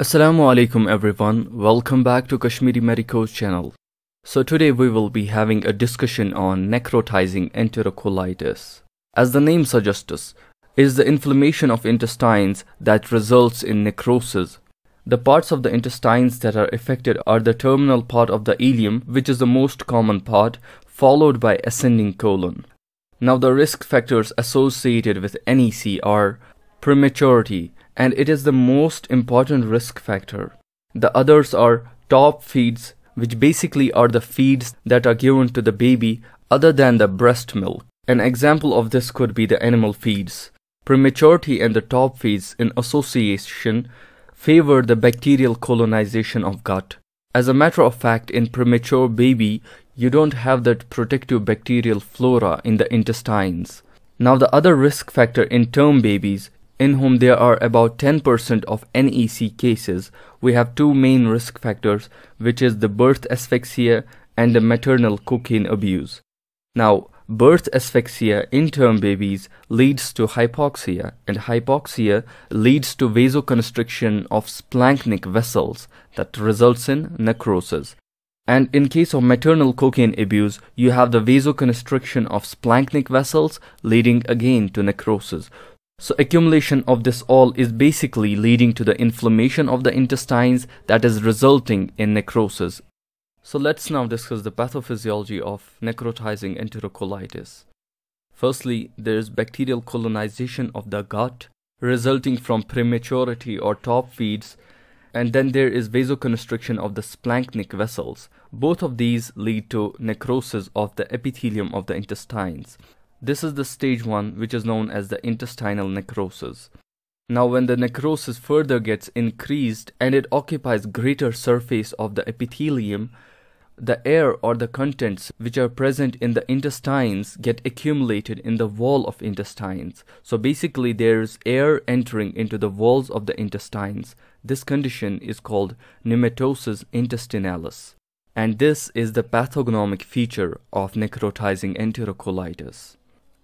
Assalamu alaikum everyone, welcome back to Kashmiri Medical channel. So today we will be having a discussion on necrotizing enterocolitis. As the name suggests, is the inflammation of intestines that results in necrosis. The parts of the intestines that are affected are the terminal part of the ileum, which is the most common part, followed by ascending colon. Now the risk factors associated with NEC are prematurity, and it is the most important risk factor. The others are top feeds, which basically are the feeds that are given to the baby other than the breast milk. An example of this could be the animal feeds. Prematurity and the top feeds in association favor the bacterial colonization of gut. As a matter of fact, in premature baby, you don't have that protective bacterial flora in the intestines. Now the other risk factor in term babies in whom there are about 10% of NEC cases, we have two main risk factors, which is the birth asphyxia and the maternal cocaine abuse. Now, birth asphyxia in term babies leads to hypoxia, and hypoxia leads to vasoconstriction of splanchnic vessels that results in necrosis. And in case of maternal cocaine abuse, you have the vasoconstriction of splanchnic vessels leading again to necrosis. So accumulation of this all is basically leading to the inflammation of the intestines that is resulting in necrosis. So let's now discuss the pathophysiology of necrotizing enterocolitis. Firstly, there is bacterial colonization of the gut resulting from prematurity or top feeds and then there is vasoconstriction of the splanchnic vessels. Both of these lead to necrosis of the epithelium of the intestines. This is the stage 1 which is known as the intestinal necrosis. Now when the necrosis further gets increased and it occupies greater surface of the epithelium, the air or the contents which are present in the intestines get accumulated in the wall of intestines. So basically there is air entering into the walls of the intestines. This condition is called nematosis intestinalis. And this is the pathognomic feature of necrotizing enterocolitis.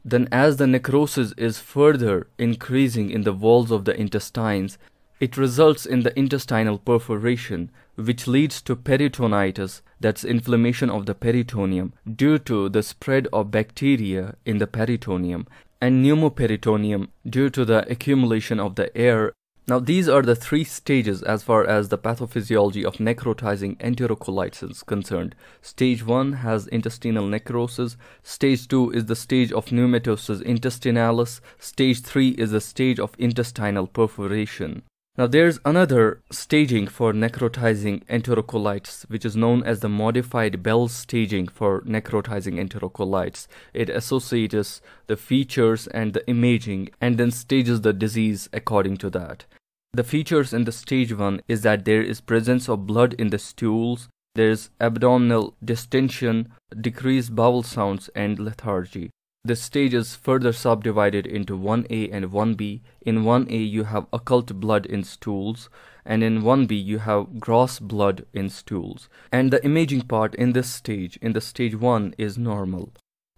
Then as the necrosis is further increasing in the walls of the intestines, it results in the intestinal perforation, which leads to peritonitis, that's inflammation of the peritoneum, due to the spread of bacteria in the peritoneum, and pneumoperitoneum, due to the accumulation of the air now these are the three stages as far as the pathophysiology of necrotizing enterocolitis is concerned. Stage 1 has intestinal necrosis, stage 2 is the stage of pneumatosis intestinalis, stage 3 is the stage of intestinal perforation. Now there's another staging for necrotizing enterocolitis, which is known as the modified Bell staging for necrotizing enterocolitis. It associates the features and the imaging and then stages the disease according to that. The features in the stage 1 is that there is presence of blood in the stools, there is abdominal distension, decreased bowel sounds and lethargy. The stage is further subdivided into 1A and 1B. In 1A you have occult blood in stools and in 1B you have gross blood in stools. And the imaging part in this stage, in the stage 1 is normal.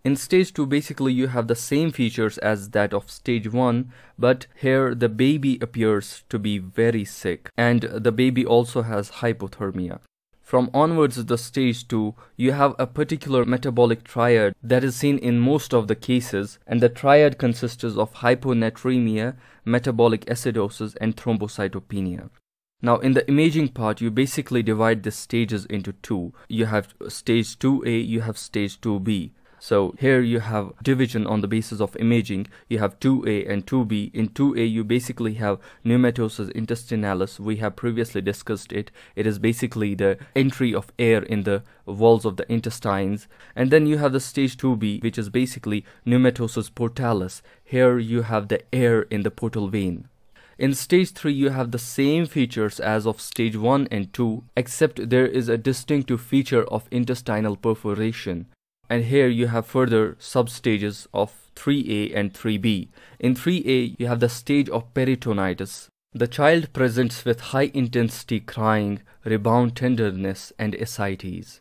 In stage 2 basically you have the same features as that of stage 1 but here the baby appears to be very sick and the baby also has hypothermia. From onwards the stage 2, you have a particular metabolic triad that is seen in most of the cases, and the triad consists of hyponatremia, metabolic acidosis, and thrombocytopenia. Now in the imaging part, you basically divide the stages into two. You have stage 2A, you have stage 2B. So here you have division on the basis of imaging. You have 2A and 2B. In 2A, you basically have pneumatosis intestinalis. We have previously discussed it. It is basically the entry of air in the walls of the intestines. And then you have the stage 2B, which is basically pneumatosis portalis. Here you have the air in the portal vein. In stage 3 you have the same features as of stage 1 and 2 except there is a distinctive feature of intestinal perforation and here you have further substages of 3a and 3b. In 3a, you have the stage of peritonitis. The child presents with high intensity crying, rebound tenderness, and ascites.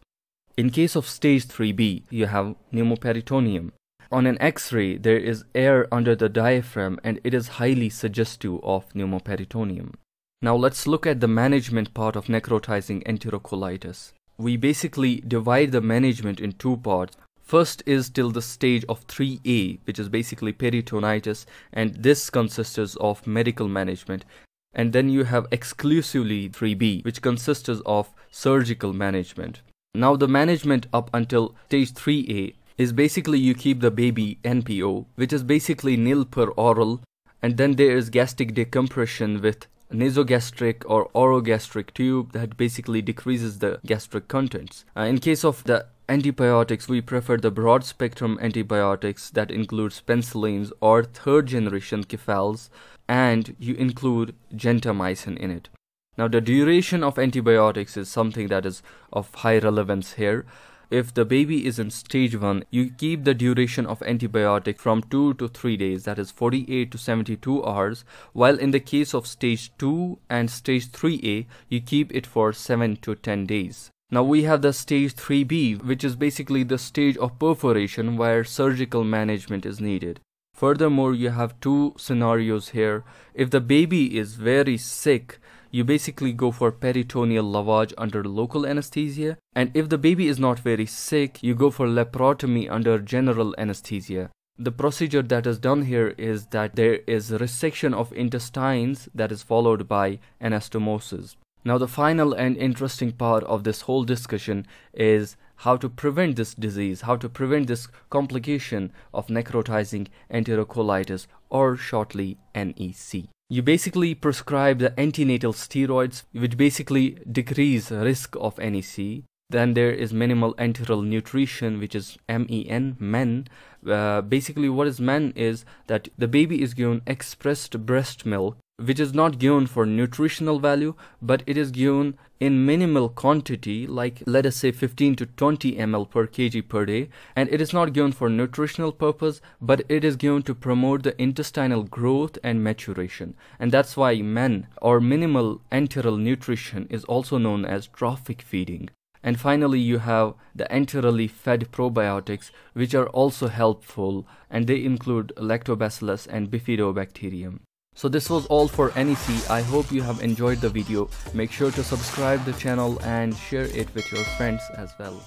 In case of stage 3b, you have pneumoperitoneum. On an x-ray, there is air under the diaphragm and it is highly suggestive of pneumoperitoneum. Now let's look at the management part of necrotizing enterocolitis we basically divide the management in two parts. First is till the stage of 3A, which is basically peritonitis, and this consists of medical management. And then you have exclusively 3B, which consists of surgical management. Now, the management up until stage 3A is basically you keep the baby NPO, which is basically nil per oral, and then there is gastric decompression with nasogastric or orogastric tube that basically decreases the gastric contents. Uh, in case of the antibiotics, we prefer the broad spectrum antibiotics that includes penicillins or third generation kefals and you include gentamicin in it. Now the duration of antibiotics is something that is of high relevance here. If the baby is in stage 1, you keep the duration of antibiotic from 2 to 3 days, that is 48 to 72 hours, while in the case of stage 2 and stage 3A, you keep it for 7 to 10 days. Now we have the stage 3B, which is basically the stage of perforation where surgical management is needed. Furthermore, you have two scenarios here. If the baby is very sick, you basically go for peritoneal lavage under local anesthesia, and if the baby is not very sick, you go for laparotomy under general anesthesia. The procedure that is done here is that there is resection of intestines that is followed by anastomosis. Now the final and interesting part of this whole discussion is how to prevent this disease, how to prevent this complication of necrotizing enterocolitis or shortly NEC you basically prescribe the antenatal steroids which basically decrease risk of NEC then there is minimal enteral nutrition, which is MEN, men. Uh, basically, what is men is that the baby is given expressed breast milk, which is not given for nutritional value, but it is given in minimal quantity, like let us say 15 to 20 ml per kg per day. And it is not given for nutritional purpose, but it is given to promote the intestinal growth and maturation. And that's why men or minimal enteral nutrition is also known as trophic feeding. And finally, you have the enterally fed probiotics, which are also helpful, and they include lactobacillus and bifidobacterium. So this was all for NEC. I hope you have enjoyed the video. Make sure to subscribe the channel and share it with your friends as well.